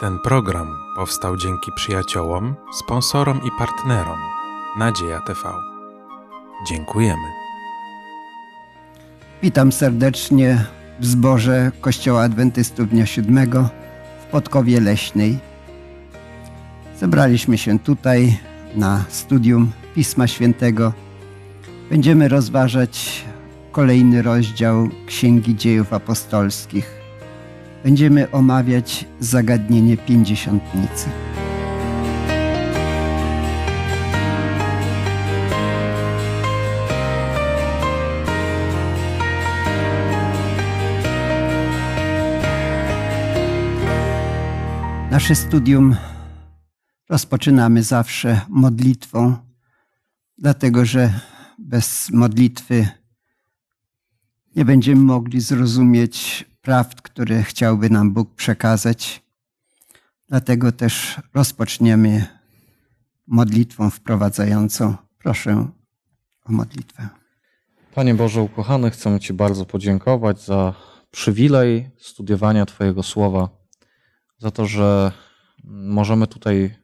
Ten program powstał dzięki przyjaciołom, sponsorom i partnerom Nadzieja TV. Dziękujemy. Witam serdecznie w zborze Kościoła Adwentystów Dnia Siódmego w Podkowie Leśnej. Zebraliśmy się tutaj na studium Pisma Świętego. Będziemy rozważać kolejny rozdział Księgi Dziejów Apostolskich będziemy omawiać zagadnienie pięćdziesiątnicy. Nasze studium rozpoczynamy zawsze modlitwą, dlatego że bez modlitwy nie będziemy mogli zrozumieć prawd, które chciałby nam Bóg przekazać. Dlatego też rozpoczniemy modlitwą wprowadzającą. Proszę o modlitwę. Panie Boże ukochany, chcę Ci bardzo podziękować za przywilej studiowania Twojego słowa, za to, że możemy tutaj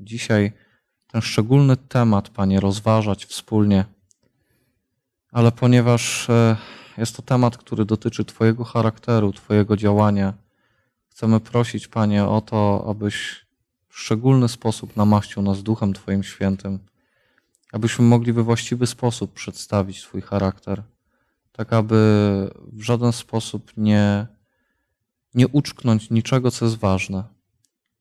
dzisiaj ten szczególny temat, Panie, rozważać wspólnie. Ale ponieważ e, jest to temat, który dotyczy Twojego charakteru, Twojego działania. Chcemy prosić, Panie, o to, abyś w szczególny sposób namaścił nas Duchem Twoim Świętym, abyśmy mogli we właściwy sposób przedstawić Twój charakter, tak aby w żaden sposób nie, nie uczknąć niczego, co jest ważne.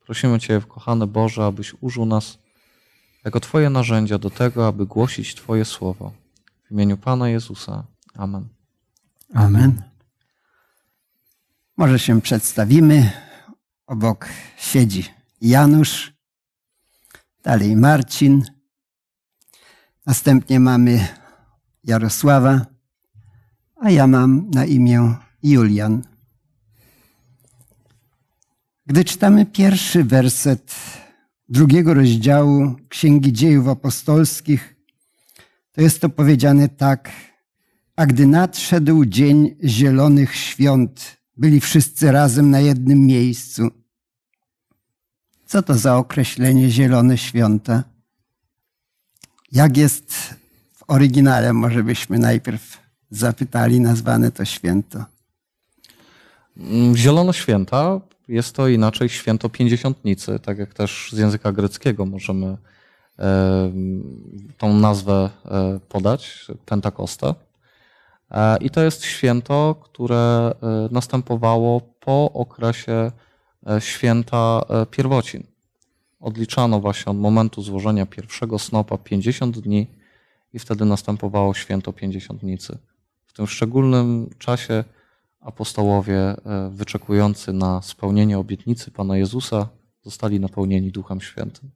Prosimy Cię, kochany Boże, abyś użył nas jako Twoje narzędzia do tego, aby głosić Twoje słowo. W imieniu Pana Jezusa. Amen. Amen. Może się przedstawimy. Obok siedzi Janusz, dalej Marcin. Następnie mamy Jarosława, a ja mam na imię Julian. Gdy czytamy pierwszy werset drugiego rozdziału Księgi Dziejów Apostolskich, to jest to powiedziane tak a gdy nadszedł dzień zielonych świąt, byli wszyscy razem na jednym miejscu. Co to za określenie zielone święta? Jak jest w oryginale, może byśmy najpierw zapytali, nazwane to święto? Mm, Zielono święta jest to inaczej święto pięćdziesiątnicy, tak jak też z języka greckiego możemy tą nazwę e, podać, Pentakosta. E, I to jest święto, które e, następowało po okresie e, święta pierwocin. Odliczano właśnie od momentu złożenia pierwszego snopa 50 dni i wtedy następowało święto pięćdziesiątnicy. W tym szczególnym czasie apostołowie wyczekujący na spełnienie obietnicy Pana Jezusa zostali napełnieni Duchem Świętym.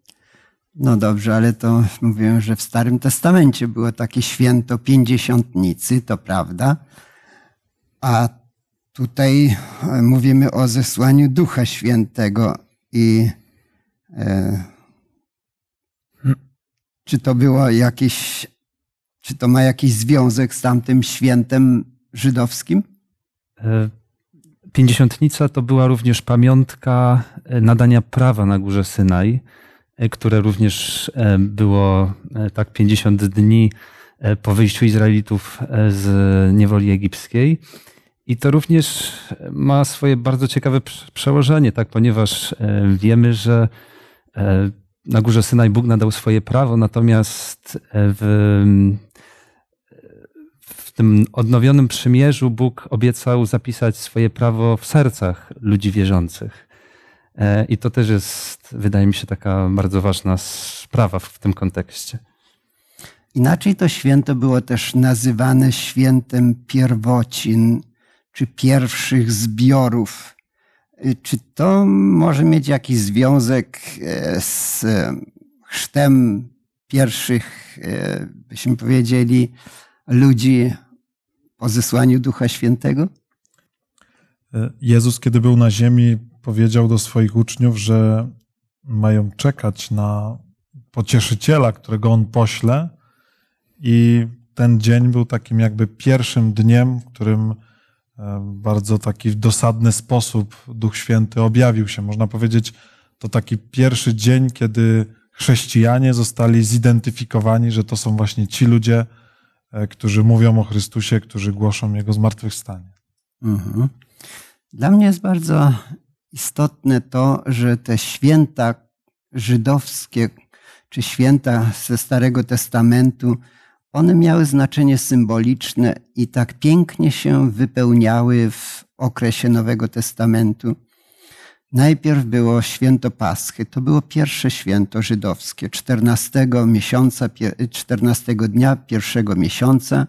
No dobrze, ale to mówiłem, że w Starym Testamencie było takie święto pięćdziesiątnicy, to prawda. A tutaj e, mówimy o zesłaniu Ducha Świętego i e, czy to było jakieś, czy to ma jakiś związek z tamtym świętem żydowskim? E, pięćdziesiątnica to była również pamiątka e, nadania prawa na górze Synaj E, które również e, było e, tak 50 dni po wyjściu Izraelitów z niewoli egipskiej. I to również ma swoje bardzo ciekawe przełożenie, tak, ponieważ wiemy, że na górze Synaj Bóg nadał swoje prawo, natomiast w, w tym odnowionym przymierzu Bóg obiecał zapisać swoje prawo w sercach ludzi wierzących. E, I to też jest, wydaje mi się, taka bardzo ważna sprawa w tym kontekście. Inaczej to święto było też nazywane świętem pierwocin czy pierwszych zbiorów. Y, czy to może mieć jakiś związek e, z e, chrztem pierwszych, byśmy powiedzieli, ludzi po zesłaniu Ducha Świętego? Jezus, kiedy był na ziemi, powiedział do swoich uczniów, że mają czekać na pocieszyciela, którego on pośle. I ten dzień był takim jakby pierwszym dniem, w którym e, bardzo taki w dosadny sposób Duch Święty objawił się. Można powiedzieć, to taki pierwszy dzień, kiedy chrześcijanie zostali zidentyfikowani, że to są właśnie ci ludzie, e, którzy mówią o Chrystusie, którzy głoszą Jego zmartwychwstanie. Mhm. Dla mnie jest bardzo istotne to, że te święta żydowskie czy święta ze Starego Testamentu, one miały znaczenie symboliczne i tak pięknie się wypełniały w okresie Nowego Testamentu. Najpierw było święto Paschy. To było pierwsze święto żydowskie, 14, miesiąca, 14 dnia pierwszego miesiąca.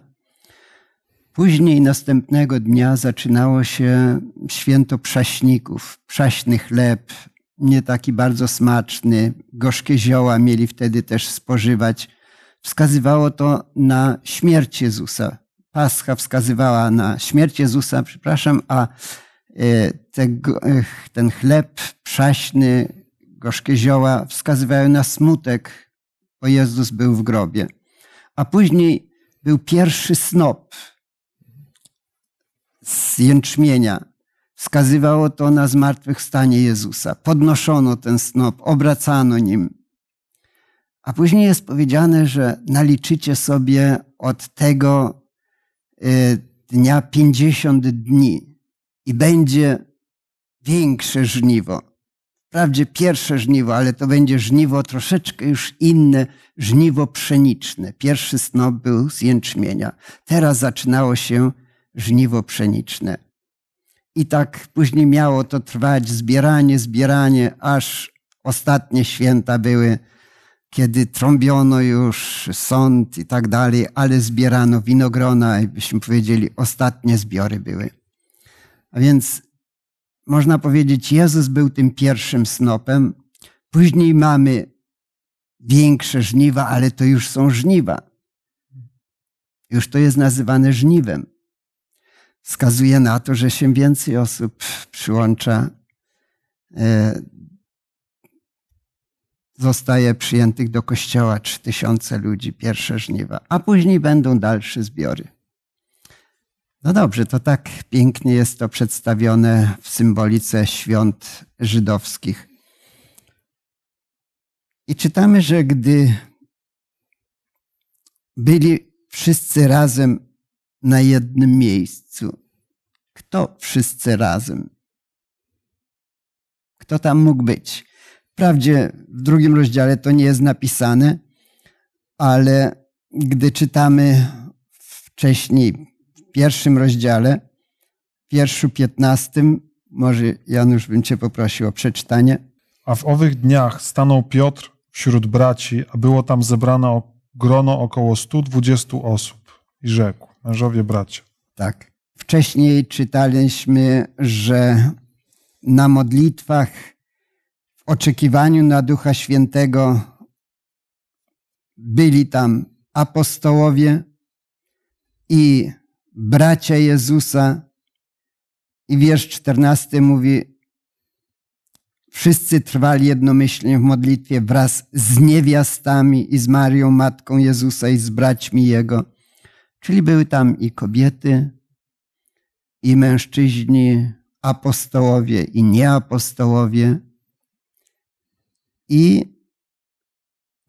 Później następnego dnia zaczynało się święto prześników, prześny chleb, nie taki bardzo smaczny, gorzkie zioła mieli wtedy też spożywać. Wskazywało to na śmierć Jezusa. Pascha wskazywała na śmierć Jezusa, przepraszam, a e, ten chleb prześny, gorzkie zioła wskazywały na smutek, bo Jezus był w grobie. A później był pierwszy snop, z jęczmienia. Wskazywało to na zmartwychwstanie Jezusa. Podnoszono ten snop, obracano nim. A później jest powiedziane, że naliczycie sobie od tego y, dnia 50 dni i będzie większe żniwo. Wprawdzie pierwsze żniwo, ale to będzie żniwo troszeczkę już inne, żniwo pszeniczne. Pierwszy snop był z jęczmienia. Teraz zaczynało się żniwo pszeniczne. I tak później miało to trwać zbieranie, zbieranie, aż ostatnie święta były, kiedy trąbiono już sąd i tak dalej, ale zbierano winogrona, byśmy powiedzieli, ostatnie zbiory były. A więc można powiedzieć, Jezus był tym pierwszym snopem. Później mamy większe żniwa, ale to już są żniwa. Już to jest nazywane żniwem wskazuje na to, że się więcej osób przyłącza, e, zostaje przyjętych do kościoła 3000 ludzi, pierwsze żniwa, a później będą dalsze zbiory. No dobrze, to tak pięknie jest to przedstawione w symbolice świąt żydowskich. I czytamy, że gdy byli wszyscy razem na jednym miejscu? Kto wszyscy razem? Kto tam mógł być? Wprawdzie w drugim rozdziale to nie jest napisane, ale gdy czytamy wcześniej, w pierwszym rozdziale, w wierszu 15, może Janusz bym cię poprosił o przeczytanie. A w owych dniach stanął Piotr wśród braci, a było tam zebrane grono około 120 osób i rzekł. Mężowie, bracia. Tak. Wcześniej czytaliśmy, że na modlitwach, w oczekiwaniu na Ducha Świętego, byli tam apostołowie i bracia Jezusa. I wiersz 14 mówi: Wszyscy trwali jednomyślnie w modlitwie wraz z niewiastami i z Marią, matką Jezusa i z braćmi jego Czyli były tam i kobiety, i mężczyźni, apostołowie i nieapostołowie. I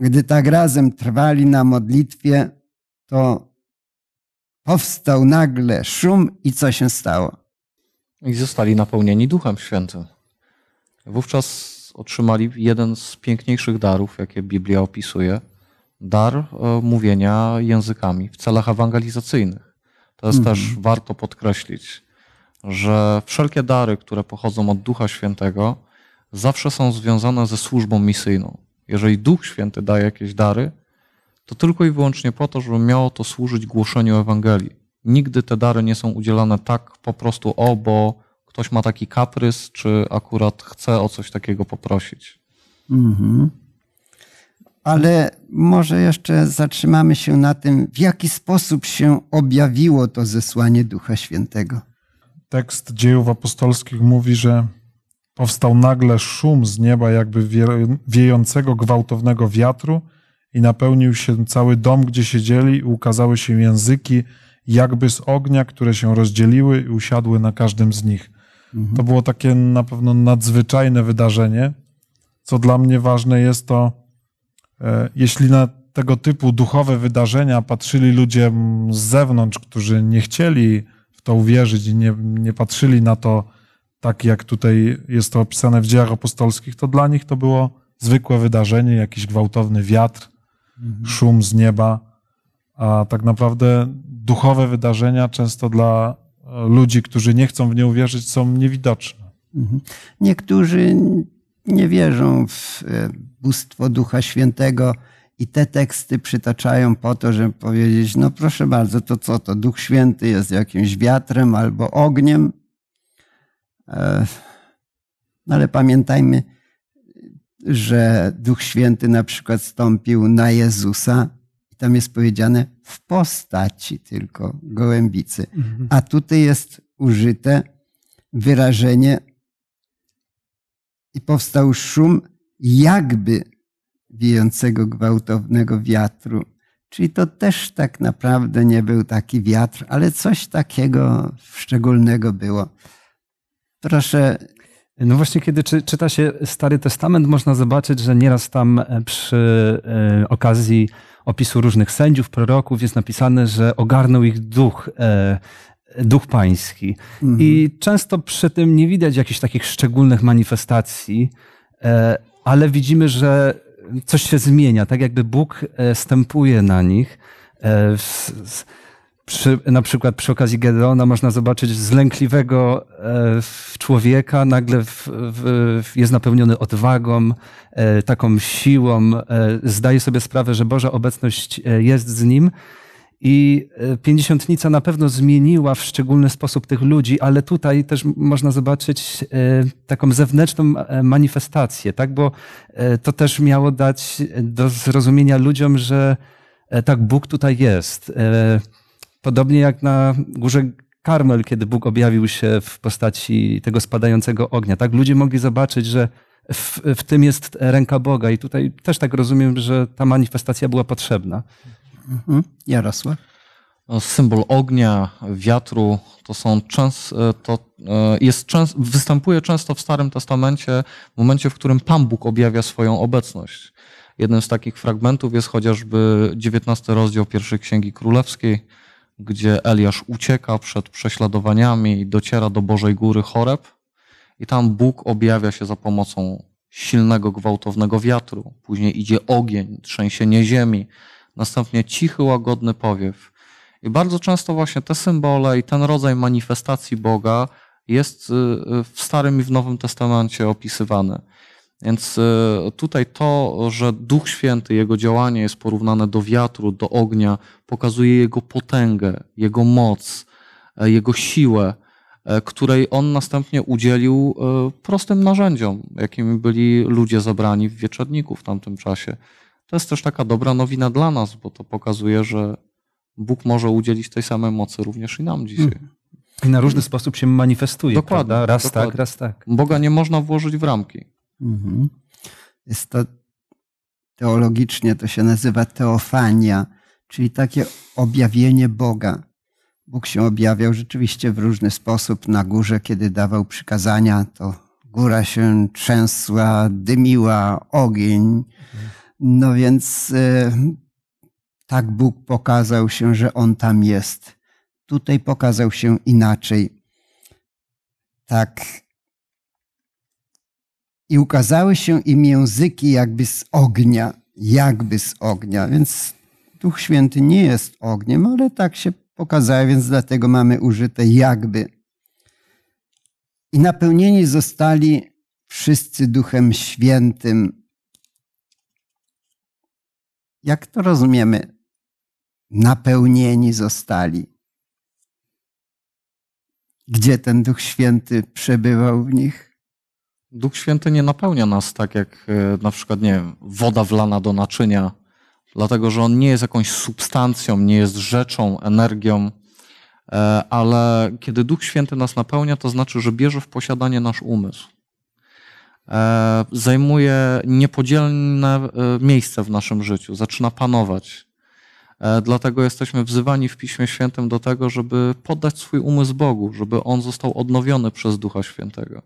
gdy tak razem trwali na modlitwie, to powstał nagle szum i co się stało? I zostali napełnieni Duchem Świętym. Wówczas otrzymali jeden z piękniejszych darów, jakie Biblia opisuje – dar e, mówienia językami w celach ewangelizacyjnych. To jest mhm. też warto podkreślić, że wszelkie dary, które pochodzą od Ducha Świętego, zawsze są związane ze służbą misyjną. Jeżeli Duch Święty daje jakieś dary, to tylko i wyłącznie po to, żeby miało to służyć głoszeniu Ewangelii. Nigdy te dary nie są udzielane tak po prostu o, bo ktoś ma taki kaprys, czy akurat chce o coś takiego poprosić. Mhm ale może jeszcze zatrzymamy się na tym, w jaki sposób się objawiło to zesłanie Ducha Świętego. Tekst dziejów apostolskich mówi, że powstał nagle szum z nieba, jakby wiejącego gwałtownego wiatru, i napełnił się cały dom, gdzie siedzieli, i ukazały się języki, jakby z ognia, które się rozdzieliły i usiadły na każdym z nich. Mhm. To było takie na pewno nadzwyczajne wydarzenie. Co dla mnie ważne jest to, E, jeśli na tego typu duchowe wydarzenia patrzyli ludzie z zewnątrz, którzy nie chcieli w to uwierzyć i nie, nie patrzyli na to tak, jak tutaj jest to opisane w dziejach apostolskich, to dla nich to było zwykłe wydarzenie, jakiś gwałtowny wiatr, mhm. szum z nieba. A tak naprawdę duchowe wydarzenia często dla e, ludzi, którzy nie chcą w nie uwierzyć, są niewidoczne. Mhm. Niektórzy nie wierzą w e, bóstwo Ducha Świętego i te teksty przytaczają po to, żeby powiedzieć, no proszę bardzo, to co to, Duch Święty jest jakimś wiatrem albo ogniem. E, no ale pamiętajmy, że Duch Święty na przykład stąpił na Jezusa i tam jest powiedziane w postaci tylko gołębicy. Mhm. A tutaj jest użyte wyrażenie i powstał szum jakby wiejącego gwałtownego wiatru. Czyli to też tak naprawdę nie był taki wiatr, ale coś takiego szczególnego było. Proszę. No właśnie, kiedy czy, czyta się Stary Testament, można zobaczyć, że nieraz tam e, przy y, okazji opisu różnych sędziów, proroków jest napisane, że ogarnął ich duch e, duch pański. Mhm. I często przy tym nie widać jakichś takich szczególnych manifestacji, e, ale widzimy, że coś się zmienia, tak jakby Bóg e, stępuje na nich. E, przy, na przykład przy okazji Gedeona można zobaczyć zlękliwego człowieka, nagle w, w, jest napełniony odwagą, taką siłą, zdaje sobie sprawę, że Boża obecność jest z nim i e, pięćdziesiątnica na pewno zmieniła w szczególny sposób tych ludzi, ale tutaj też można zobaczyć e, taką zewnętrzną e, manifestację, tak? bo to też miało dać do zrozumienia ludziom, że tak, Bóg tutaj jest. Podobnie jak na górze Karmel, kiedy Bóg objawił się w postaci tego spadającego ognia. Tak, ludzie mogli zobaczyć, że w, w tym jest ręka Boga, i tutaj też tak rozumiem, że ta manifestacja była potrzebna. Mhm. Jarosław? Symbol ognia, wiatru, to są często, e, e, jest częst, występuje często w Starym Testamencie w momencie, w którym Pan Bóg objawia swoją obecność. Jednym z takich fragmentów jest chociażby 19 rozdział pierwszej Księgi Królewskiej, gdzie Eliasz ucieka przed prześladowaniami i dociera do Bożej Góry Choreb. I tam Bóg objawia się za pomocą silnego, gwałtownego wiatru. Później idzie ogień, trzęsienie ziemi, następnie cichy, łagodny powiew. I bardzo często właśnie te symbole i ten rodzaj manifestacji Boga jest y, y, w Starym i w Nowym Testamencie opisywany. Więc y, tutaj to, że Duch Święty, jego działanie jest porównane do wiatru, do ognia, pokazuje jego potęgę, jego moc, e, jego siłę, e, której on następnie udzielił e, prostym narzędziom, jakimi byli ludzie zabrani w wieczorniku w tamtym czasie. To jest też taka dobra nowina dla nas, bo to pokazuje, że Bóg może udzielić tej samej mocy również i nam dzisiaj. Mhm. I na różny sposób się manifestuje. Dokładnie. Prawda? Raz tak, dokładnie. tak, raz tak. Boga nie można włożyć w ramki. Mhm. Jest to teologicznie to się nazywa teofania, czyli takie objawienie Boga. Bóg się objawiał rzeczywiście w różny sposób. Na górze, kiedy dawał przykazania, to góra się trzęsła, dymiła, ogień. Mhm. No więc e, tak Bóg pokazał się, że On tam jest. Tutaj pokazał się inaczej. Tak. I ukazały się im języki jakby z ognia, jakby z ognia. Więc Duch Święty nie jest ogniem, ale tak się pokazały, więc dlatego mamy użyte jakby. I napełnieni zostali wszyscy Duchem Świętym jak to rozumiemy? Napełnieni zostali. Gdzie ten Duch Święty przebywał w nich? Duch Święty nie napełnia nas tak jak e, na przykład, nie wiem, woda wlana do naczynia, dlatego że on nie jest jakąś substancją, nie jest rzeczą, energią, e, ale kiedy Duch Święty nas napełnia, to znaczy, że bierze w posiadanie nasz umysł. E, zajmuje niepodzielne e, miejsce w naszym życiu, zaczyna panować. E, dlatego jesteśmy wzywani w Piśmie Świętym do tego, żeby poddać swój umysł Bogu, żeby on został odnowiony przez Ducha Świętego.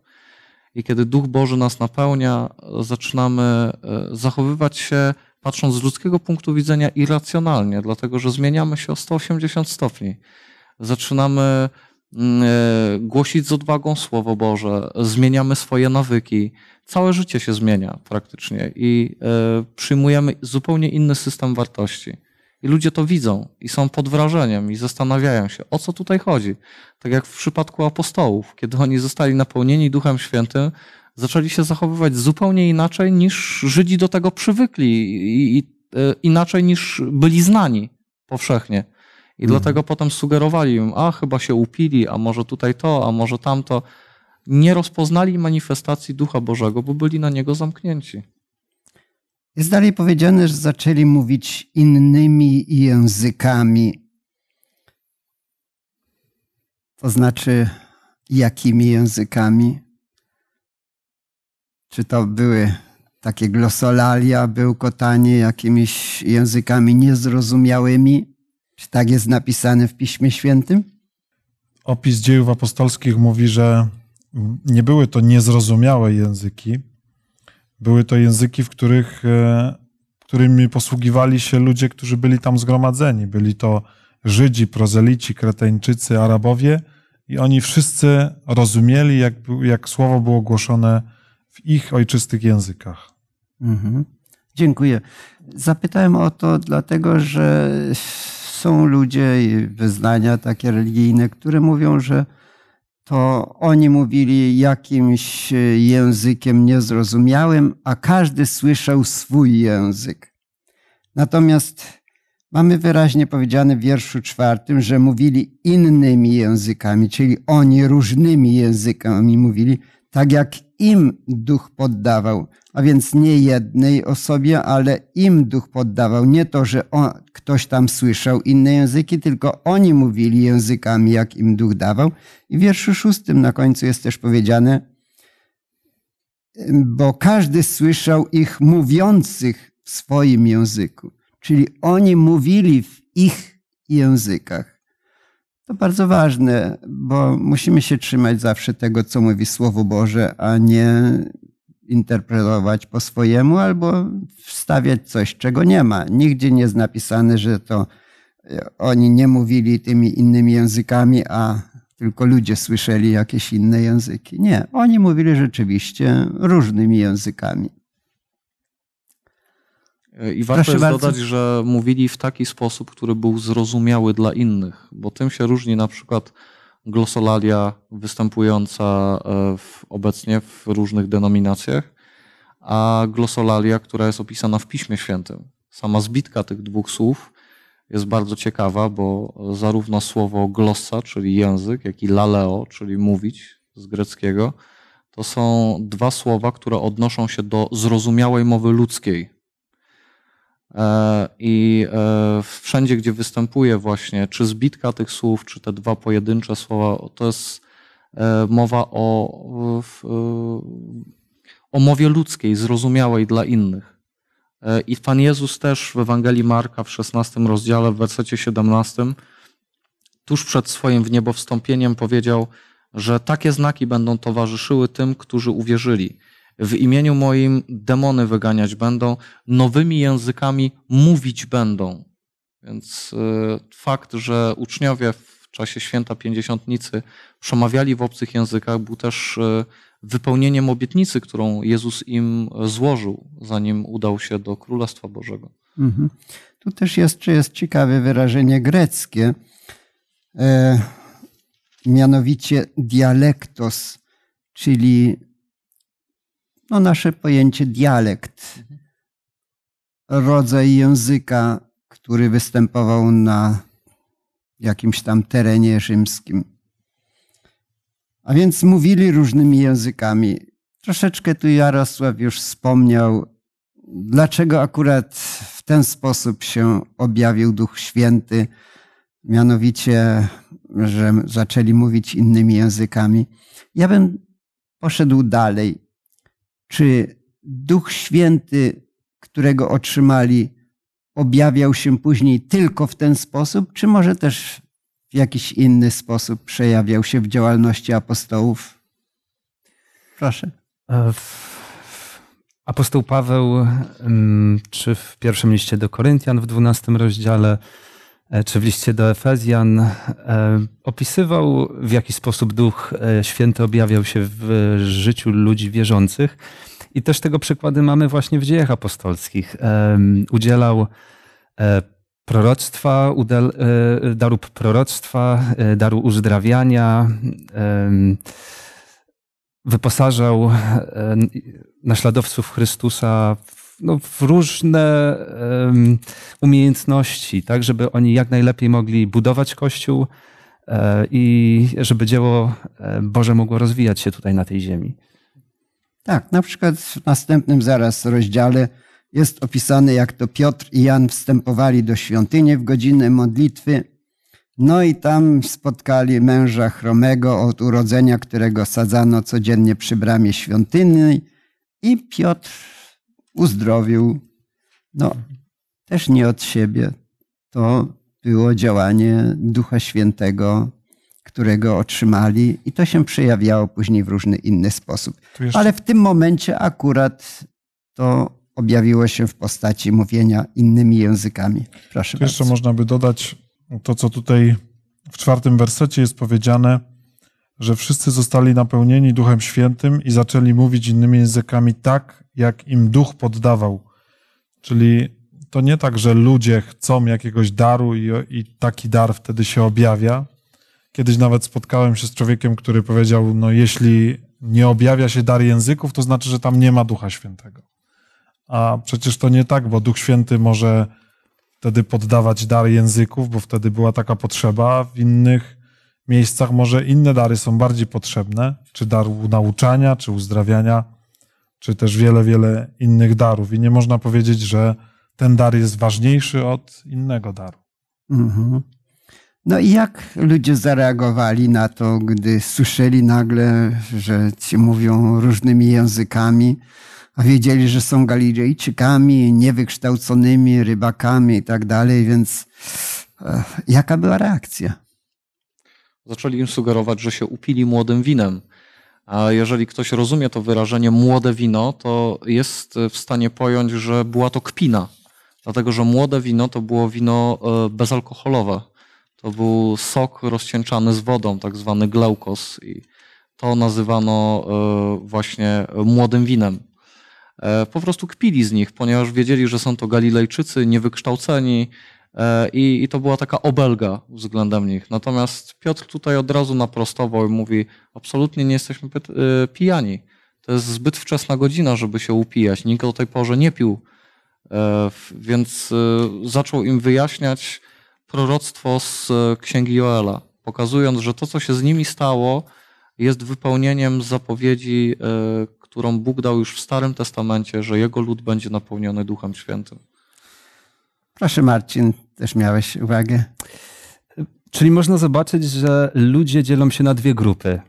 I kiedy Duch Boży nas napełnia, zaczynamy zachowywać się, patrząc z ludzkiego punktu widzenia, irracjonalnie, dlatego że zmieniamy się o 180 stopni. Zaczynamy Mm, e, głosić z odwagą Słowo Boże, zmieniamy swoje nawyki, całe życie się zmienia praktycznie i e, przyjmujemy zupełnie inny system wartości. I ludzie to widzą i są pod wrażeniem i zastanawiają się, o co tutaj chodzi. Tak jak w przypadku apostołów, kiedy oni zostali napełnieni Duchem Świętym, zaczęli się zachowywać zupełnie inaczej niż Żydzi do tego przywykli i e, inaczej niż byli znani powszechnie. I mhm. dlatego potem sugerowali im, a chyba się upili, a może tutaj to, a może tamto. Nie rozpoznali manifestacji Ducha Bożego, bo byli na niego zamknięci. Jest dalej powiedziane, że zaczęli mówić innymi językami. To znaczy, jakimi językami? Czy to były takie glosolalia, bełkotanie jakimiś językami niezrozumiałymi? Czy tak jest napisane w Piśmie Świętym? Opis dziejów apostolskich mówi, że nie były to niezrozumiałe języki. Były to języki, w których, e, którymi posługiwali się ludzie, którzy byli tam zgromadzeni. Byli to Żydzi, prozelici, Kreteńczycy, Arabowie i oni wszyscy rozumieli, jak, jak słowo było głoszone w ich ojczystych językach. Mhm. Dziękuję. Zapytałem o to dlatego, że są ludzie i wyznania takie religijne, które mówią, że to oni mówili jakimś e, językiem niezrozumiałym, a każdy słyszał swój język. Natomiast mamy wyraźnie powiedziane w wierszu czwartym, że mówili innymi językami, czyli oni różnymi językami mówili, tak jak im duch poddawał a więc nie jednej osobie, ale im duch poddawał. Nie to, że on, ktoś tam słyszał inne języki, tylko oni mówili językami, jak im duch dawał. I w wierszu szóstym na końcu jest też powiedziane, bo każdy słyszał ich mówiących w swoim języku, czyli oni mówili w ich językach. To bardzo ważne, bo musimy się trzymać zawsze tego, co mówi Słowo Boże, a nie interpretować po swojemu albo wstawiać coś, czego nie ma. Nigdzie nie jest napisane, że to e, oni nie mówili tymi innymi językami, a tylko ludzie słyszeli jakieś inne języki. Nie, oni mówili rzeczywiście różnymi językami. E, I warto Proszę jest bardzo. dodać, że mówili w taki sposób, który był zrozumiały dla innych, bo tym się różni na przykład glosolalia występująca e, w, obecnie w różnych denominacjach, a glosolalia, która jest opisana w Piśmie Świętym. Sama zbitka tych dwóch słów jest bardzo ciekawa, bo zarówno słowo glossa, czyli język, jak i laleo, czyli mówić z greckiego, to są dwa słowa, które odnoszą się do zrozumiałej mowy ludzkiej, E, I e, wszędzie, gdzie występuje właśnie czy zbitka tych słów, czy te dwa pojedyncze słowa, to jest e, mowa o, o mowie ludzkiej, zrozumiałej dla innych. I Pan Jezus też w Ewangelii Marka w 16 rozdziale, w wersecie 17, tuż przed swoim wniebowstąpieniem powiedział, że takie znaki będą towarzyszyły tym, którzy uwierzyli w imieniu moim demony wyganiać będą, nowymi językami mówić będą. Więc y, fakt, że uczniowie w czasie święta pięćdziesiątnicy przemawiali w obcych językach, był też y, wypełnieniem obietnicy, którą Jezus im złożył, zanim udał się do Królestwa Bożego. Mhm. Tu też jeszcze jest ciekawe wyrażenie greckie, e, mianowicie dialektos, czyli no, nasze pojęcie dialekt, rodzaj języka, który występował na jakimś tam terenie rzymskim. A więc mówili różnymi językami. Troszeczkę tu Jarosław już wspomniał, dlaczego akurat w ten sposób się objawił Duch Święty, mianowicie, że zaczęli mówić innymi językami. Ja bym poszedł dalej czy Duch Święty, którego otrzymali, objawiał się później tylko w ten sposób, czy może też w jakiś inny sposób przejawiał się w działalności apostołów? Proszę. E, apostoł Paweł, mm, czy w pierwszym liście do Koryntian w 12 rozdziale, E, czy w liście do Efezjan, e, opisywał, w jaki sposób Duch e, Święty objawiał się w życiu ludzi wierzących. I też tego przykłady mamy właśnie w dziejach apostolskich. Udzielał proroctwa, daru proroctwa, daru uzdrawiania, wyposażał naśladowców Chrystusa w no, w różne um, umiejętności, tak, żeby oni jak najlepiej mogli budować Kościół e, i żeby dzieło e, Boże mogło rozwijać się tutaj na tej ziemi. Tak, na przykład w następnym zaraz rozdziale jest opisane, jak to Piotr i Jan wstępowali do świątyni w godzinę modlitwy. No i tam spotkali męża chromego od urodzenia, którego sadzano codziennie przy bramie świątyni. I Piotr uzdrowił. No, też nie od siebie. To było działanie Ducha Świętego, którego otrzymali, i to się przejawiało później w różny inny sposób. Jeszcze... Ale w tym momencie akurat to objawiło się w postaci mówienia innymi językami. Proszę bardzo. jeszcze można by dodać to, co tutaj w czwartym wersecie jest powiedziane, że wszyscy zostali napełnieni Duchem Świętym i zaczęli mówić innymi językami tak, jak im duch poddawał. Czyli to nie tak, że ludzie chcą jakiegoś daru i, i taki dar wtedy się objawia. Kiedyś nawet spotkałem się z człowiekiem, który powiedział: No, jeśli nie objawia się dar języków, to znaczy, że tam nie ma ducha świętego. A przecież to nie tak, bo duch święty może wtedy poddawać dar języków, bo wtedy była taka potrzeba. W innych miejscach może inne dary są bardziej potrzebne, czy dar nauczania, czy uzdrawiania czy też wiele, wiele innych darów. I nie można powiedzieć, że ten dar jest ważniejszy od innego daru. Mhm. No i jak ludzie zareagowali na to, gdy słyszeli nagle, że ci mówią różnymi językami, a wiedzieli, że są Galilejczykami, niewykształconymi, rybakami i tak dalej, więc e, jaka była reakcja? Zaczęli im sugerować, że się upili młodym winem a jeżeli ktoś rozumie to wyrażenie młode wino, to jest e, w stanie pojąć, że była to kpina. Dlatego, że młode wino to było wino e, bezalkoholowe. To był sok rozcieńczany z wodą, tak zwany glaukos. I to nazywano e, właśnie młodym winem. Po prostu kpili z nich, ponieważ wiedzieli, że są to Galilejczycy niewykształceni, E, I, I to była taka obelga względem nich. Natomiast Piotr tutaj od razu naprostował i mówi: Absolutnie nie jesteśmy e, pijani. To jest zbyt wczesna godzina, żeby się upijać. Nikt do tej pory nie pił. E, więc zaczął im wyjaśniać proroctwo z księgi Joela, pokazując, że to, co się z nimi stało, jest wypełnieniem zapowiedzi, którą Bóg dał już w Starym Testamencie, że jego lud będzie napełniony Duchem Świętym. Proszę Marcin, też miałeś uwagę. Czyli można zobaczyć, że ludzie dzielą się na dwie grupy.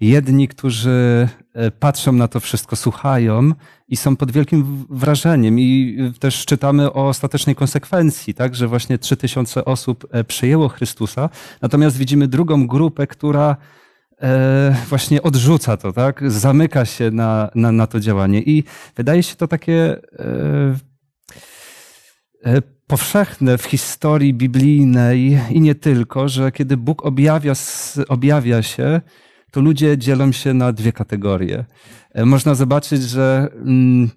Jedni, którzy e, patrzą na to wszystko, słuchają i są pod wielkim wrażeniem. I e, też czytamy o ostatecznej konsekwencji, tak, że właśnie 3000 osób e, przyjęło Chrystusa. Natomiast widzimy drugą grupę, która właśnie odrzuca to, tak, zamyka się na, na, na to działanie. I wydaje się to takie powszechne w historii biblijnej i nie tylko, że kiedy Bóg objawia, objawia się, to ludzie dzielą się na dwie kategorie. E, można zobaczyć, że mm,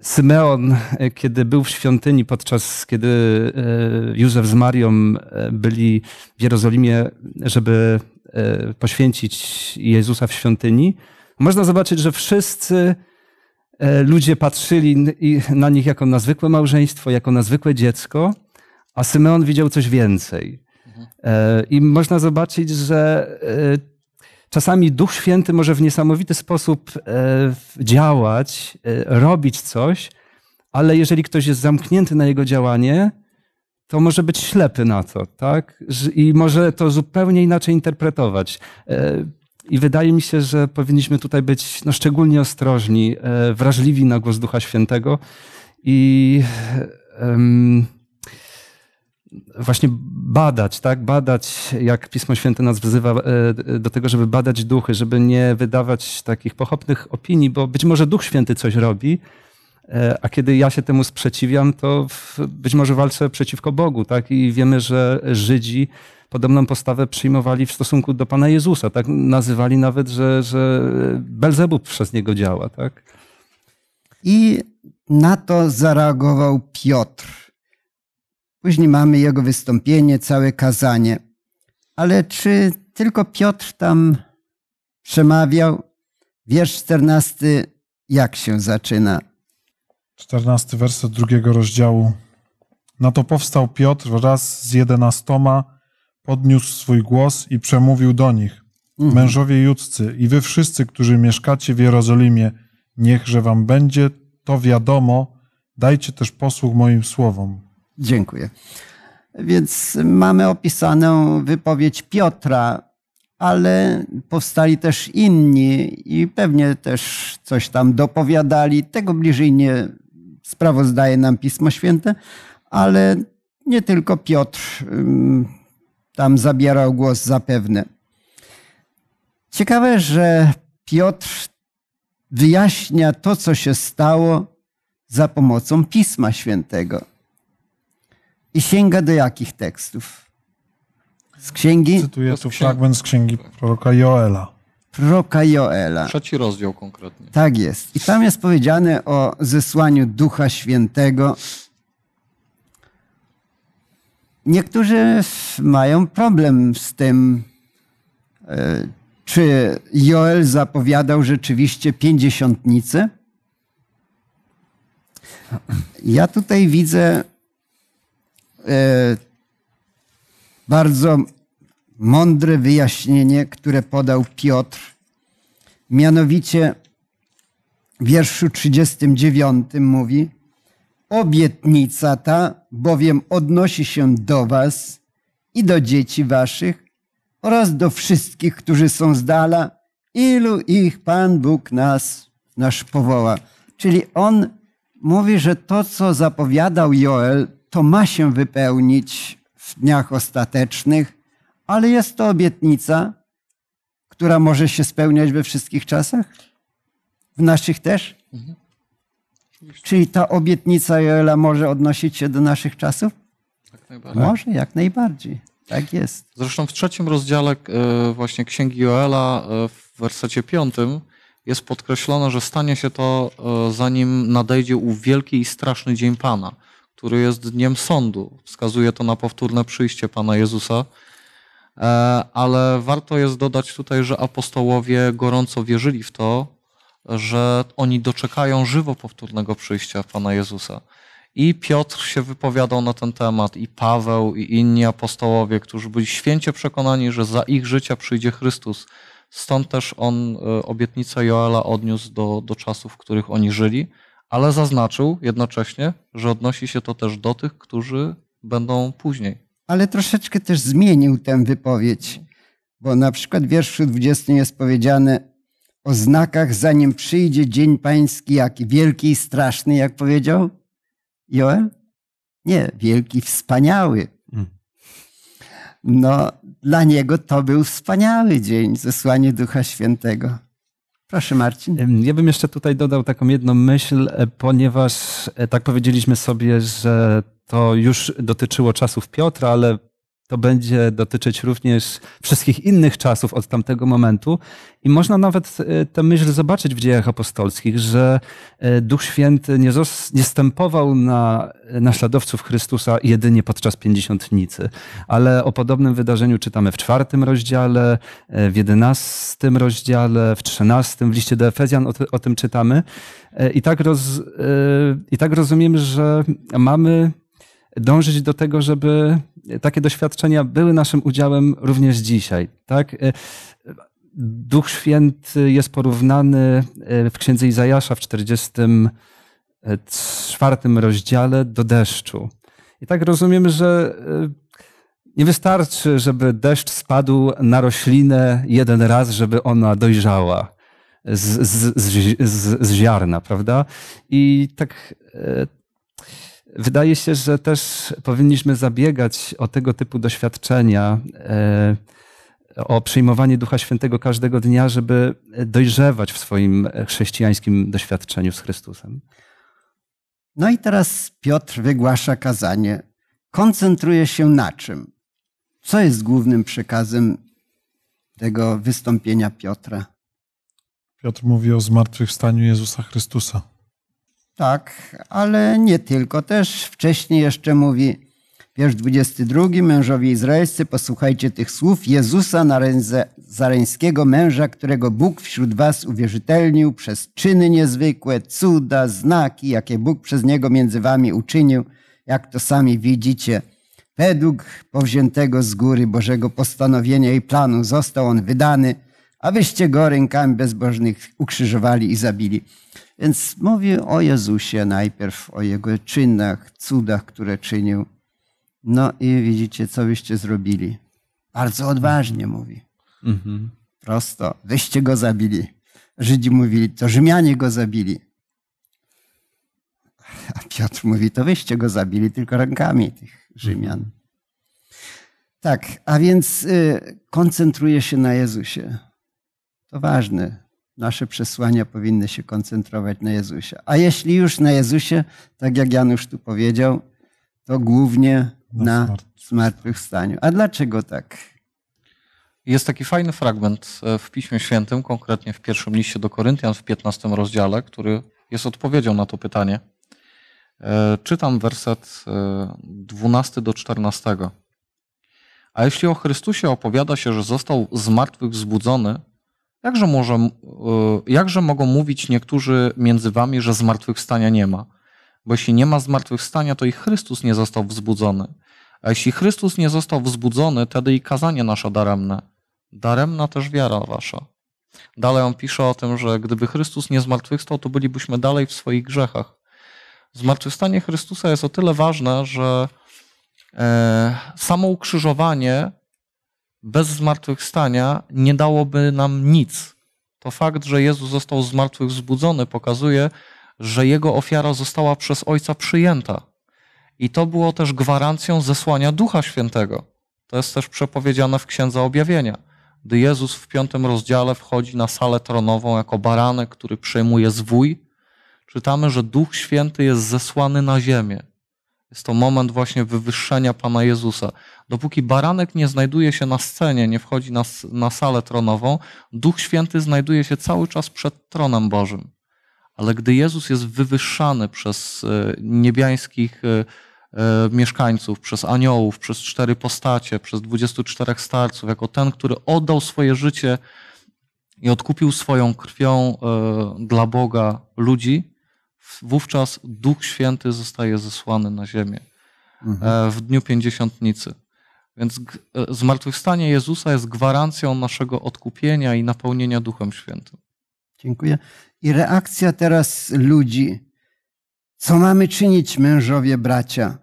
Symeon, e, kiedy był w świątyni, podczas kiedy e, Józef z Marią byli w Jerozolimie, żeby poświęcić Jezusa w świątyni, można zobaczyć, że wszyscy E, ludzie patrzyli na nich jako na zwykłe małżeństwo, jako na zwykłe dziecko, a Symeon widział coś więcej. E, I można zobaczyć, że e, czasami Duch Święty może w niesamowity sposób działać, robić coś, ale jeżeli ktoś jest zamknięty na jego działanie, to może być ślepy na to, tak? I może to zupełnie inaczej interpretować. I wydaje mi się, że powinniśmy tutaj być no, szczególnie ostrożni, e, wrażliwi na głos Ducha Świętego i właśnie badać, tak? Badać, jak Pismo Święte nas wzywa e, do tego, żeby badać duchy, żeby nie wydawać takich pochopnych opinii, bo być może Duch Święty coś robi, e, a kiedy ja się temu sprzeciwiam, to być może walczę przeciwko Bogu, tak? I wiemy, że Żydzi podobną postawę przyjmowali w stosunku do Pana Jezusa. Tak nazywali nawet, że, że Belzebub przez niego działa. Tak? I na to zareagował Piotr. Później mamy jego wystąpienie, całe kazanie. Ale czy tylko Piotr tam przemawiał? Wiersz 14, jak się zaczyna? 14 werset drugiego rozdziału. Na to powstał Piotr wraz z jedenastoma podniósł swój głos i przemówił do nich. Mhm. Mężowie judzcy i wy wszyscy, którzy mieszkacie w Jerozolimie, niechże wam będzie to wiadomo, dajcie też posłuch moim słowom. Dziękuję. Więc mamy opisaną wypowiedź Piotra, ale powstali też inni i pewnie też coś tam dopowiadali. Tego bliżej nie sprawozdaje nam Pismo Święte, ale nie tylko Piotr tam zabierał głos zapewne. Ciekawe, że Piotr wyjaśnia to, co się stało za pomocą Pisma Świętego. I sięga do jakich tekstów? Z księgi? Cytuję tu fragment z księgi proroka Joela. Proroka Joela. Trzeci rozdział konkretnie. Tak jest. I tam jest powiedziane o zesłaniu Ducha Świętego Niektórzy mają problem z tym, e, czy Joel zapowiadał rzeczywiście pięćdziesiątnicę. Ja tutaj widzę e, bardzo mądre wyjaśnienie, które podał Piotr. Mianowicie w wierszu 39 mówi, Obietnica ta bowiem odnosi się do was i do dzieci waszych oraz do wszystkich, którzy są z dala, ilu ich Pan Bóg nas, nasz powoła. Czyli on mówi, że to, co zapowiadał Joel, to ma się wypełnić w dniach ostatecznych, ale jest to obietnica, która może się spełniać we wszystkich czasach? W naszych też? Mhm. Czyli ta obietnica Joela może odnosić się do naszych czasów? Jak może, jak najbardziej. Tak jest. Zresztą w trzecim rozdziale e, właśnie Księgi Joela e, w wersecie piątym jest podkreślone, że stanie się to e, zanim nadejdzie ów wielki i straszny dzień Pana, który jest dniem sądu. Wskazuje to na powtórne przyjście Pana Jezusa. Ale warto jest dodać tutaj, że apostołowie gorąco wierzyli w to, że oni doczekają żywo powtórnego przyjścia Pana Jezusa. I Piotr się wypowiadał na ten temat, i Paweł, i inni apostołowie, którzy byli święcie przekonani, że za ich życia przyjdzie Chrystus. Stąd też on e, obietnicę Joela odniósł do, do czasów, w których oni żyli, ale zaznaczył jednocześnie, że odnosi się to też do tych, którzy będą później. Ale troszeczkę też zmienił tę wypowiedź, bo na przykład w wierszu 20 jest powiedziane: o znakach, zanim przyjdzie dzień pański, jaki wielki i straszny, jak powiedział Joel? Nie, wielki, wspaniały. Mm. No, dla niego to był wspaniały dzień, zesłanie Ducha Świętego. Proszę, Marcin. Ja bym jeszcze tutaj dodał taką jedną myśl, e, ponieważ e, tak powiedzieliśmy sobie, że to już dotyczyło czasów Piotra, ale to będzie dotyczyć również wszystkich innych czasów od tamtego momentu. I można nawet e, tę myśl zobaczyć w dziejach apostolskich, że e, Duch Święty nie, nie stępował na naśladowców Chrystusa jedynie podczas Pięćdziesiątnicy, ale o podobnym wydarzeniu czytamy w czwartym rozdziale, e, w jedenastym rozdziale, w trzynastym, w liście do Efezjan o, o tym czytamy. I tak, roz, I tak rozumiem, że mamy dążyć do tego, żeby takie doświadczenia były naszym udziałem również dzisiaj. Tak? E, Duch Święty jest porównany e, w księdze Izajasza w 44 rozdziale do deszczu. I tak rozumiem, że e, nie wystarczy, żeby deszcz spadł na roślinę jeden raz, żeby ona dojrzała z, z, z, z ziarna, prawda? I tak Wydaje się, że też powinniśmy zabiegać o tego typu doświadczenia, e, o przyjmowanie Ducha Świętego każdego dnia, żeby dojrzewać w swoim chrześcijańskim doświadczeniu z Chrystusem. No i teraz Piotr wygłasza kazanie. Koncentruje się na czym? Co jest głównym przekazem tego wystąpienia Piotra? Piotr mówi o zmartwychwstaniu Jezusa Chrystusa. Tak, ale nie tylko. Też wcześniej jeszcze mówi wiersz 22. Mężowie izraelscy, posłuchajcie tych słów Jezusa Nazareńskiego, męża, którego Bóg wśród was uwierzytelnił przez czyny niezwykłe, cuda, znaki, jakie Bóg przez niego między wami uczynił, jak to sami widzicie. Według powziętego z góry Bożego postanowienia i planu został on wydany, a wyście go rękami bezbożnych ukrzyżowali i zabili. Więc mówi o Jezusie najpierw, o Jego czynach, cudach, które czynił. No i widzicie, co wyście zrobili. Bardzo odważnie mówi. Mhm. Prosto. Wyście go zabili. Żydzi mówili, to Rzymianie go zabili. A Piotr mówi, to wyście go zabili tylko rękami tych Rzymian. Mhm. Tak, a więc y, koncentruje się na Jezusie. To ważne nasze przesłania powinny się koncentrować na Jezusie. A jeśli już na Jezusie, tak jak Janusz tu powiedział, to głównie na zmartwychwstaniu. A dlaczego tak? Jest taki fajny fragment e, w Piśmie Świętym, konkretnie w pierwszym liście do Koryntian w 15 rozdziale, który jest odpowiedzią na to pytanie. E, czytam werset 12 e, do 14. A jeśli o Chrystusie opowiada się, że został z martwych wzbudzony, Jakże, może, e, jakże mogą mówić niektórzy między wami, że zmartwychwstania nie ma? Bo jeśli nie ma zmartwychwstania, to i Chrystus nie został wzbudzony. A jeśli Chrystus nie został wzbudzony, wtedy i kazanie nasze daremne. Daremna też wiara wasza. Dalej on pisze o tym, że gdyby Chrystus nie zmartwychwstał, to bylibyśmy dalej w swoich grzechach. Zmartwychwstanie Chrystusa jest o tyle ważne, że e, samo ukrzyżowanie bez zmartwychwstania nie dałoby nam nic. To fakt, że Jezus został z martwych zbudzony, pokazuje, że jego ofiara została przez Ojca przyjęta. I to było też gwarancją zesłania Ducha Świętego. To jest też przepowiedziane w Księdze Objawienia, gdy Jezus w piątym rozdziale wchodzi na salę tronową jako baranek, który przejmuje zwój. Czytamy, że Duch Święty jest zesłany na ziemię. Jest to moment właśnie wywyższenia Pana Jezusa. Dopóki baranek nie znajduje się na scenie, nie wchodzi na, na salę tronową, Duch Święty znajduje się cały czas przed tronem Bożym. Ale gdy Jezus jest wywyższany przez e, niebiańskich e, e, mieszkańców, przez aniołów, przez cztery postacie, przez 24 starców, jako ten, który oddał swoje życie i odkupił swoją krwią dla Boga ludzi, wówczas Duch Święty zostaje zesłany na ziemię mhm. E, w dniu pięćdziesiątnicy. Więc e, zmartwychwstanie Jezusa jest gwarancją naszego odkupienia i napełnienia Duchem Świętym. Dziękuję. I reakcja teraz ludzi. Co mamy czynić, mężowie, bracia?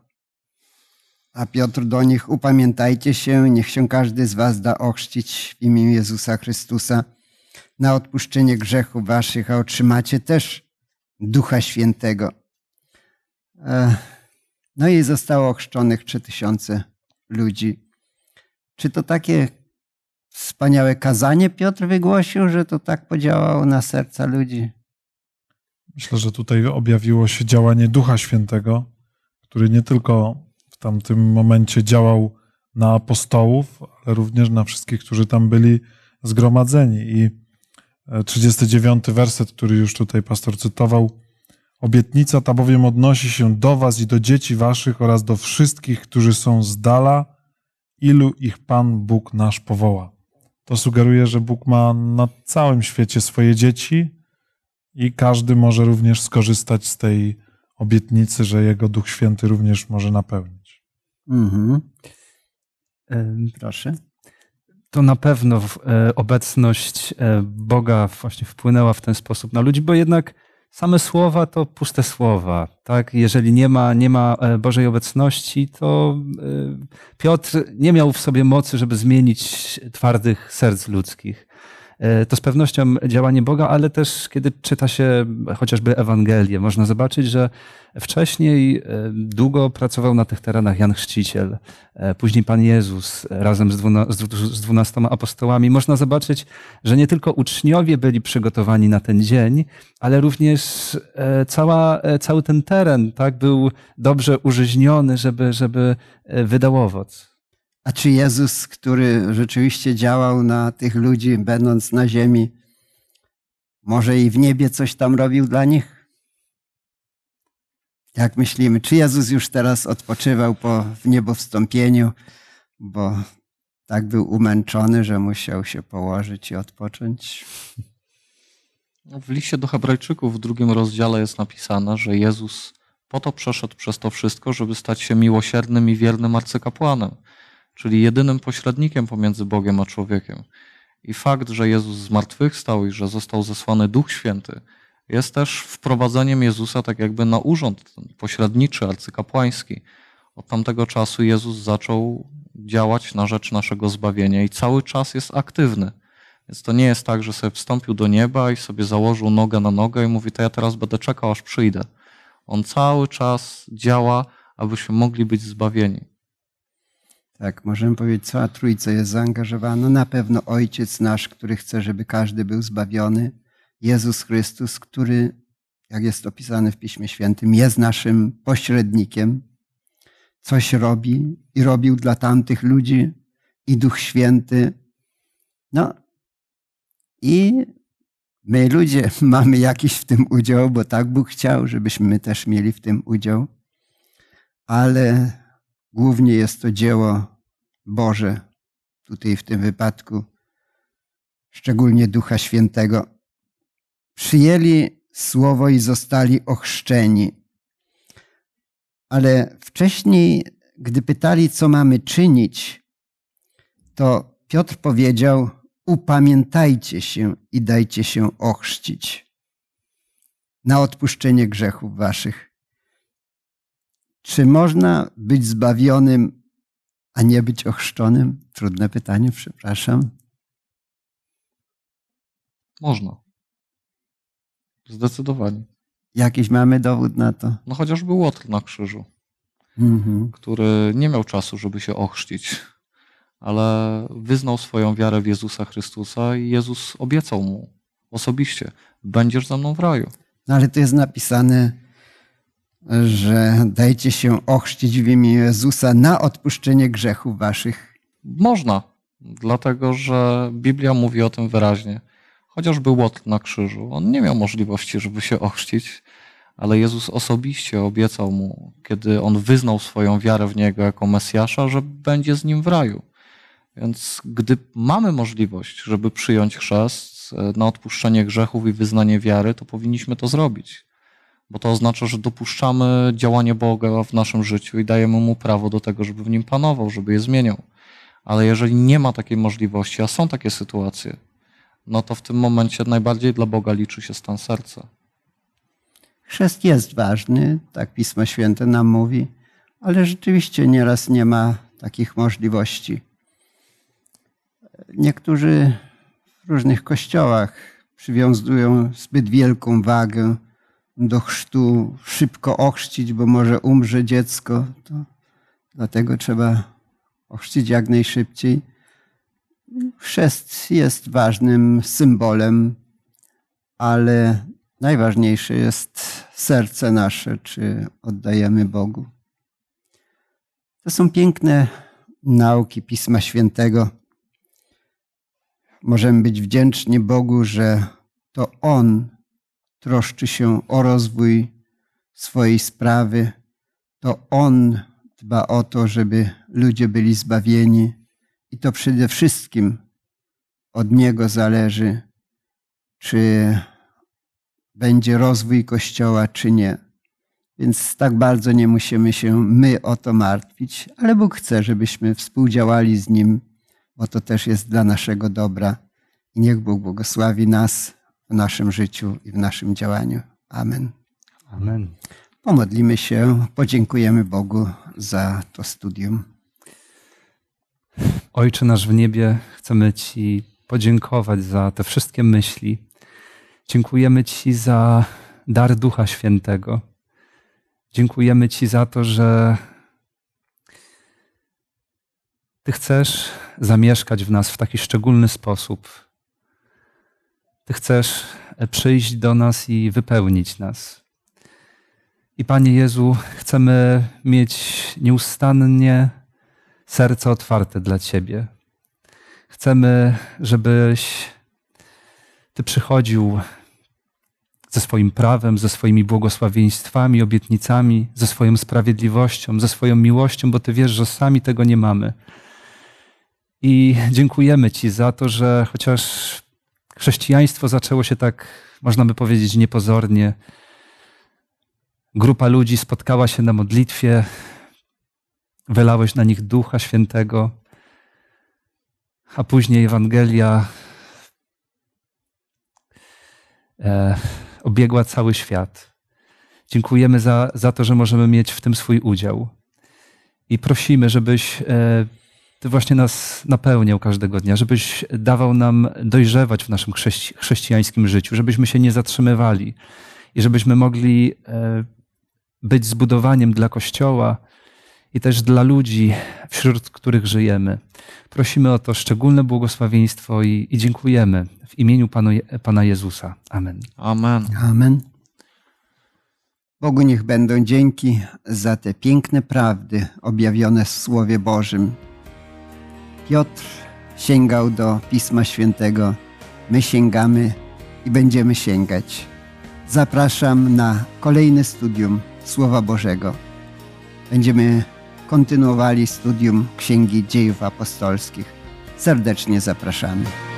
A Piotr do nich, upamiętajcie się, niech się każdy z was da ochrzcić w imię Jezusa Chrystusa na odpuszczenie grzechów waszych, a otrzymacie też Ducha Świętego. No i zostało ochrzczonych 3000 ludzi. Czy to takie wspaniałe kazanie Piotr wygłosił, że to tak podziałało na serca ludzi? Myślę, że tutaj objawiło się działanie Ducha Świętego, który nie tylko w tamtym momencie działał na apostołów, ale również na wszystkich, którzy tam byli zgromadzeni. I 39 e, werset, który już tutaj pastor cytował. Obietnica ta bowiem odnosi się do was i do dzieci waszych oraz do wszystkich, którzy są z dala, ilu ich Pan Bóg nasz powoła. To sugeruje, że Bóg ma na całym świecie swoje dzieci i każdy może również skorzystać z tej obietnicy, że Jego Duch Święty również może napełnić. Mhm. Proszę to na pewno e, obecność e, Boga właśnie wpłynęła w ten sposób na ludzi, bo jednak same słowa to puste słowa. Tak? Jeżeli nie ma, nie ma e, Bożej obecności, to Piotr nie miał w sobie mocy, żeby zmienić twardych serc ludzkich. E, to z pewnością działanie Boga, ale też kiedy czyta się chociażby Ewangelię, można zobaczyć, że wcześniej e, długo pracował na tych terenach Jan Chrzciciel, e, później Pan Jezus razem z, dwunastoma apostołami. Można zobaczyć, że nie tylko uczniowie byli przygotowani na ten dzień, ale również cała, cały ten teren tak, był dobrze użyźniony, żeby, żeby wydał owoc. A czy Jezus, który rzeczywiście działał na tych ludzi, będąc na ziemi, może i w niebie coś tam robił dla nich? Jak myślimy, czy Jezus już teraz odpoczywał po wniebowstąpieniu, bo tak był umęczony, że musiał się położyć i odpocząć? No, w liście do Hebrajczyków w drugim rozdziale jest napisane, że Jezus po to przeszedł przez to wszystko, żeby stać się miłosiernym i wiernym arcykapłanem czyli jedynym pośrednikiem pomiędzy Bogiem a człowiekiem. I fakt, że Jezus zmartwychwstał i że został zesłany Duch Święty, jest też wprowadzeniem Jezusa tak jakby na urząd pośredniczy, arcykapłański. Od tamtego czasu Jezus zaczął działać na rzecz naszego zbawienia i cały czas jest aktywny. Więc to nie jest tak, że sobie wstąpił do nieba i sobie założył nogę na nogę i mówi, to ja teraz będę czekał, aż przyjdę. On cały czas działa, abyśmy mogli być zbawieni. Tak, możemy powiedzieć, cała Trójca jest zaangażowana. No, na pewno Ojciec nasz, który chce, żeby każdy był zbawiony. Jezus Chrystus, który, jak jest opisane w Piśmie Świętym, jest naszym pośrednikiem. Coś robi i robił dla tamtych ludzi i Duch Święty. No i my ludzie mamy jakiś w tym udział, bo tak Bóg chciał, żebyśmy my też mieli w tym udział. Ale Głównie jest to dzieło Boże, tutaj w tym wypadku, szczególnie Ducha Świętego. Przyjęli słowo i zostali ochrzczeni. Ale wcześniej, gdy pytali, co mamy czynić, to Piotr powiedział: Upamiętajcie się i dajcie się ochrzcić na odpuszczenie grzechów waszych. Czy można być zbawionym, a nie być ochrzczonym? Trudne pytanie, przepraszam. Można. Zdecydowanie. Jakiś mamy dowód na to? No chociażby Łotr na krzyżu, mhm. który nie miał czasu, żeby się ochrzcić, ale wyznał swoją wiarę w Jezusa Chrystusa i Jezus obiecał mu osobiście, będziesz ze mną w raju. No ale to jest napisane że dajcie się ochrzcić w imię Jezusa na odpuszczenie grzechów waszych? Można, dlatego że Biblia mówi o tym wyraźnie. Chociażby Łot na krzyżu, on nie miał możliwości, żeby się ochrzcić, ale Jezus osobiście obiecał mu, kiedy on wyznał swoją wiarę w Niego jako Mesjasza, że będzie z nim w raju. Więc gdy mamy możliwość, żeby przyjąć chrzest e, na odpuszczenie grzechów i wyznanie wiary, to powinniśmy to zrobić bo to oznacza, że dopuszczamy działanie Boga w naszym życiu i dajemy Mu prawo do tego, żeby w nim panował, żeby je zmieniał. Ale jeżeli nie ma takiej możliwości, a są takie sytuacje, no to w tym momencie najbardziej dla Boga liczy się stan serca. Chrzest jest ważny, tak Pismo Święte nam mówi, ale rzeczywiście nieraz nie ma takich możliwości. Niektórzy w różnych kościołach przywiązują zbyt wielką wagę do chrztu szybko ochrzcić, bo może umrze dziecko. To dlatego trzeba ochrzcić jak najszybciej. Chrzest jest ważnym symbolem, ale najważniejsze jest serce nasze, czy oddajemy Bogu. To są piękne nauki Pisma Świętego. Możemy być wdzięczni Bogu, że to On troszczy się o rozwój swojej sprawy, to On dba o to, żeby ludzie byli zbawieni i to przede wszystkim od Niego zależy, czy będzie rozwój Kościoła, czy nie. Więc tak bardzo nie musimy się my o to martwić, ale Bóg chce, żebyśmy współdziałali z Nim, bo to też jest dla naszego dobra. niech Bóg błogosławi nas w naszym życiu i w naszym działaniu. Amen. Amen. Pomodlimy się, podziękujemy Bogu za to studium. Ojcze nasz w niebie, chcemy Ci podziękować za te wszystkie myśli. Dziękujemy Ci za dar Ducha Świętego. Dziękujemy Ci za to, że Ty chcesz zamieszkać w nas w taki szczególny sposób, ty chcesz e, przyjść do nas i wypełnić nas. I Panie Jezu, chcemy mieć nieustannie serce otwarte dla Ciebie. Chcemy, żebyś Ty przychodził ze swoim prawem, ze swoimi błogosławieństwami, obietnicami, ze swoją sprawiedliwością, ze swoją miłością, bo Ty wiesz, że sami tego nie mamy. I dziękujemy Ci za to, że chociaż chrześcijaństwo zaczęło się tak, można by powiedzieć, niepozornie. Grupa ludzi spotkała się na modlitwie, wylałeś na nich Ducha Świętego, a później Ewangelia e, obiegła cały świat. Dziękujemy za, za to, że możemy mieć w tym swój udział. I prosimy, żebyś e, ty właśnie nas napełniał każdego dnia, żebyś dawał nam dojrzewać w naszym chrześcijańskim życiu, żebyśmy się nie zatrzymywali i żebyśmy mogli e, być zbudowaniem dla Kościoła i też dla ludzi, wśród których żyjemy. Prosimy o to szczególne błogosławieństwo i, i dziękujemy w imieniu Panu, Pana Jezusa. Amen. Amen. Amen. Bogu niech będą dzięki za te piękne prawdy objawione w Słowie Bożym. Piotr sięgał do Pisma Świętego. My sięgamy i będziemy sięgać. Zapraszam na kolejne studium Słowa Bożego. Będziemy kontynuowali studium Księgi Dziejów Apostolskich. Serdecznie zapraszamy.